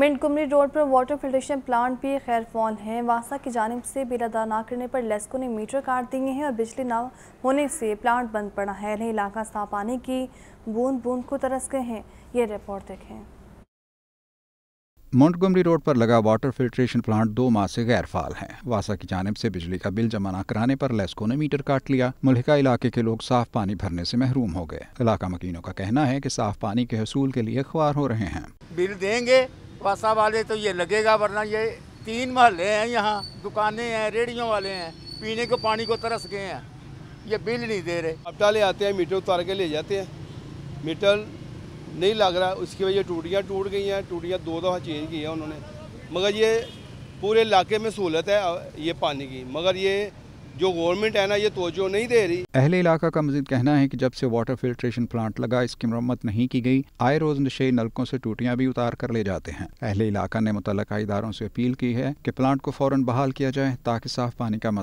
mint Kumri road पर water filtration plant भी खैर फौन है वासा की जानब से बिल अदा ना करने पर लेस्को ने मीटर काट दिए हैं और बिजली ना होने से प्लांट बंद पड़ा है नहीं इलाका साफ पानी की बूंद बूंद को तरस गए हैं ये रिपोर्ट देखें मोंटगमरी रोड पर लगा वाटर फिल्ट्रेशन प्लांट दो माह से गैर फाल है वासा की जानब से बिजली का बिल जमा न कराने पर लेस्को ने मीटर काट लिया मुलहिका इलाके के लोग साफ पानी भरने से महरूम हो गए इलाका मकीनों का कहना है कि साफ पानी के हसूल के लिए अखबार हो रहे हैं बिल देंगे पासा वाले तो ये लगेगा वरना ये तीन महल्ले हैं यहाँ दुकानें हैं रेडियो वाले हैं पीने को पानी को तरस गए हैं ये बिल नहीं दे रहे अब टाले आते हैं मीटर उतार के ले जाते हैं मीटर नहीं लग रहा उसकी वजह टूटियाँ टूट गई हैं टूटियाँ दो दफ़ा चेंज की है उन्होंने मगर ये पूरे इलाके में सहूलत है ये पानी की मगर ये जो गवर्नमेंट है ना ये तोजो नहीं दे रही अहले इलाका का मजीद कहना है कि जब से वाटर फिल्ट्रेशन प्लांट लगा इसकी मरम्मत नहीं की गई आए रोज नशे नलकों से टूटियां भी उतार कर ले जाते हैं अहले इलाका ने मुतल इदारों से अपील की है कि प्लांट को फौरन बहाल किया जाए ताकि साफ पानी का मसला